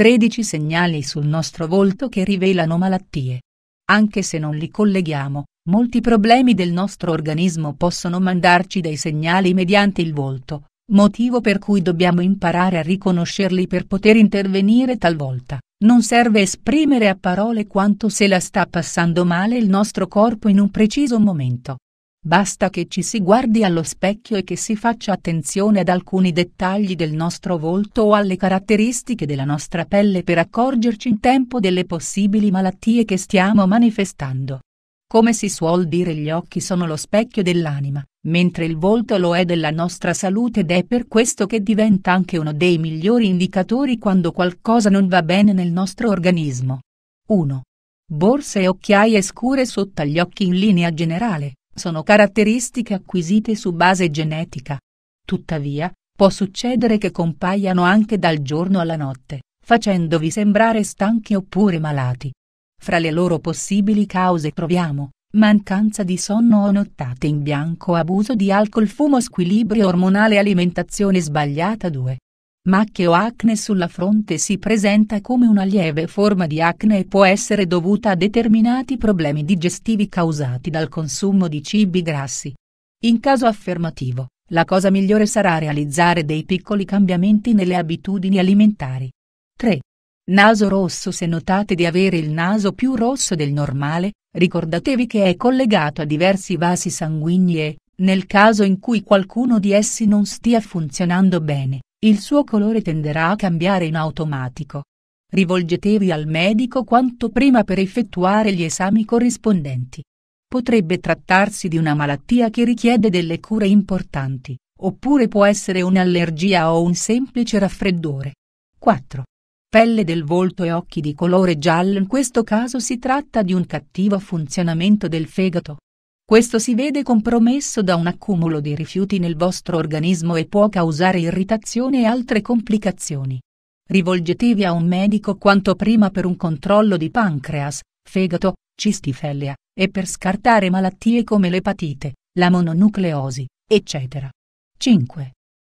13 segnali sul nostro volto che rivelano malattie. Anche se non li colleghiamo, molti problemi del nostro organismo possono mandarci dei segnali mediante il volto, motivo per cui dobbiamo imparare a riconoscerli per poter intervenire talvolta. Non serve esprimere a parole quanto se la sta passando male il nostro corpo in un preciso momento. Basta che ci si guardi allo specchio e che si faccia attenzione ad alcuni dettagli del nostro volto o alle caratteristiche della nostra pelle per accorgerci in tempo delle possibili malattie che stiamo manifestando. Come si suol dire gli occhi sono lo specchio dell'anima, mentre il volto lo è della nostra salute ed è per questo che diventa anche uno dei migliori indicatori quando qualcosa non va bene nel nostro organismo. 1. Borse e occhiaie scure sotto agli occhi in linea generale sono caratteristiche acquisite su base genetica. Tuttavia, può succedere che compaiano anche dal giorno alla notte, facendovi sembrare stanchi oppure malati. Fra le loro possibili cause troviamo mancanza di sonno o nottate in bianco, abuso di alcol, fumo, squilibrio ormonale, alimentazione sbagliata 2. Macchie o acne sulla fronte si presenta come una lieve forma di acne e può essere dovuta a determinati problemi digestivi causati dal consumo di cibi grassi. In caso affermativo, la cosa migliore sarà realizzare dei piccoli cambiamenti nelle abitudini alimentari. 3. Naso rosso Se notate di avere il naso più rosso del normale, ricordatevi che è collegato a diversi vasi sanguigni e, nel caso in cui qualcuno di essi non stia funzionando bene, il suo colore tenderà a cambiare in automatico. Rivolgetevi al medico quanto prima per effettuare gli esami corrispondenti. Potrebbe trattarsi di una malattia che richiede delle cure importanti, oppure può essere un'allergia o un semplice raffreddore. 4 pelle del volto e occhi di colore giallo in questo caso si tratta di un cattivo funzionamento del fegato, questo si vede compromesso da un accumulo di rifiuti nel vostro organismo e può causare irritazione e altre complicazioni. Rivolgetevi a un medico quanto prima per un controllo di pancreas, fegato, cistifellea, e per scartare malattie come l'epatite, la mononucleosi, eccetera. 5.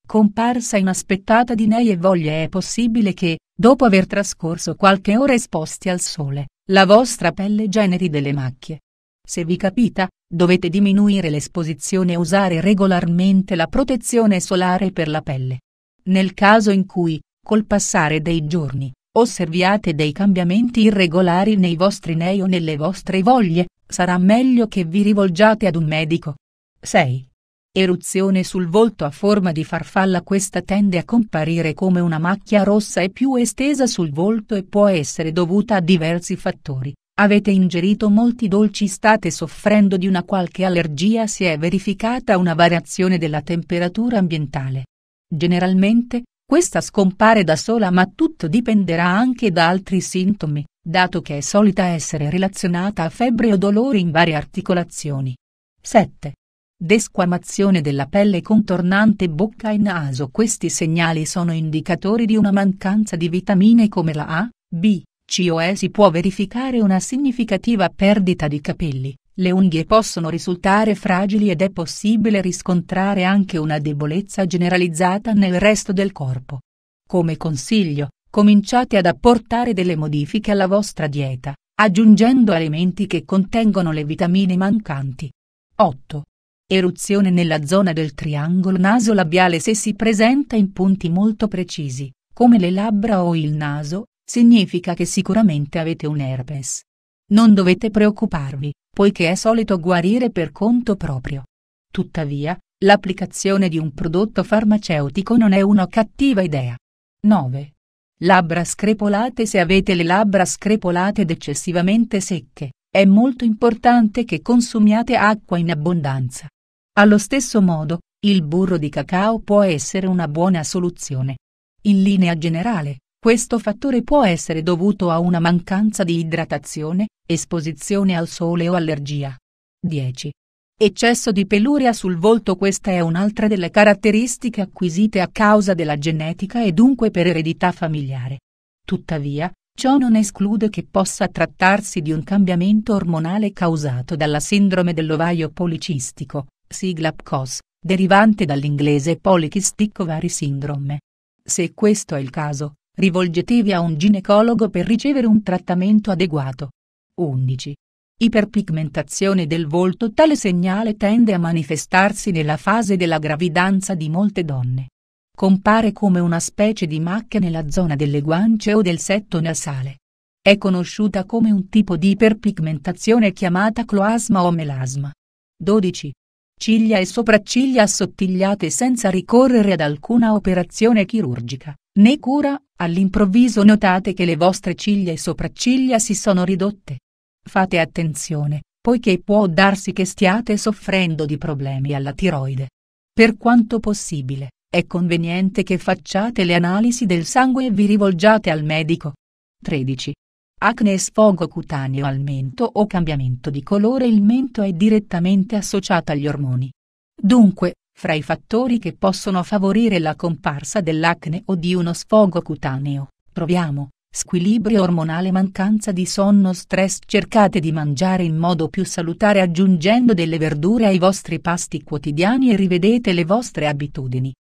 Comparsa inaspettata di nei e voglie è possibile che, dopo aver trascorso qualche ora esposti al sole, la vostra pelle generi delle macchie. Se vi capita, Dovete diminuire l'esposizione e usare regolarmente la protezione solare per la pelle. Nel caso in cui, col passare dei giorni, osserviate dei cambiamenti irregolari nei vostri nei o nelle vostre voglie, sarà meglio che vi rivolgiate ad un medico. 6. Eruzione sul volto a forma di farfalla Questa tende a comparire come una macchia rossa e più estesa sul volto e può essere dovuta a diversi fattori, Avete ingerito molti dolci state soffrendo di una qualche allergia si è verificata una variazione della temperatura ambientale. Generalmente, questa scompare da sola ma tutto dipenderà anche da altri sintomi, dato che è solita essere relazionata a febbre o dolori in varie articolazioni. 7. Desquamazione della pelle contornante bocca e naso Questi segnali sono indicatori di una mancanza di vitamine come la A, B, COE cioè, si può verificare una significativa perdita di capelli, le unghie possono risultare fragili ed è possibile riscontrare anche una debolezza generalizzata nel resto del corpo. Come consiglio, cominciate ad apportare delle modifiche alla vostra dieta, aggiungendo alimenti che contengono le vitamine mancanti. 8. Eruzione nella zona del triangolo naso-labiale se si presenta in punti molto precisi, come le labbra o il naso, significa che sicuramente avete un herpes. Non dovete preoccuparvi, poiché è solito guarire per conto proprio. Tuttavia, l'applicazione di un prodotto farmaceutico non è una cattiva idea. 9. Labbra screpolate Se avete le labbra screpolate ed eccessivamente secche, è molto importante che consumiate acqua in abbondanza. Allo stesso modo, il burro di cacao può essere una buona soluzione. In linea generale, questo fattore può essere dovuto a una mancanza di idratazione, esposizione al sole o allergia. 10. Eccesso di peluria sul volto Questa è un'altra delle caratteristiche acquisite a causa della genetica e dunque per eredità familiare. Tuttavia, Ciò non esclude che possa trattarsi di un cambiamento ormonale causato dalla sindrome dell'ovaio policistico, sigla PCOS, derivante dall'inglese Polycystic Ovary Syndrome. Se questo è il caso, Rivolgetevi a un ginecologo per ricevere un trattamento adeguato. 11. Iperpigmentazione del volto Tale segnale tende a manifestarsi nella fase della gravidanza di molte donne. Compare come una specie di macchia nella zona delle guance o del setto nasale. È conosciuta come un tipo di iperpigmentazione chiamata cloasma o melasma. 12. Ciglia e sopracciglia assottigliate senza ricorrere ad alcuna operazione chirurgica, né cura All'improvviso notate che le vostre ciglia e sopracciglia si sono ridotte. Fate attenzione, poiché può darsi che stiate soffrendo di problemi alla tiroide. Per quanto possibile, è conveniente che facciate le analisi del sangue e vi rivolgiate al medico. 13. Acne e sfogo cutaneo al mento o cambiamento di colore Il mento è direttamente associato agli ormoni. Dunque, fra i fattori che possono favorire la comparsa dell'acne o di uno sfogo cutaneo, proviamo, squilibrio ormonale mancanza di sonno stress cercate di mangiare in modo più salutare aggiungendo delle verdure ai vostri pasti quotidiani e rivedete le vostre abitudini,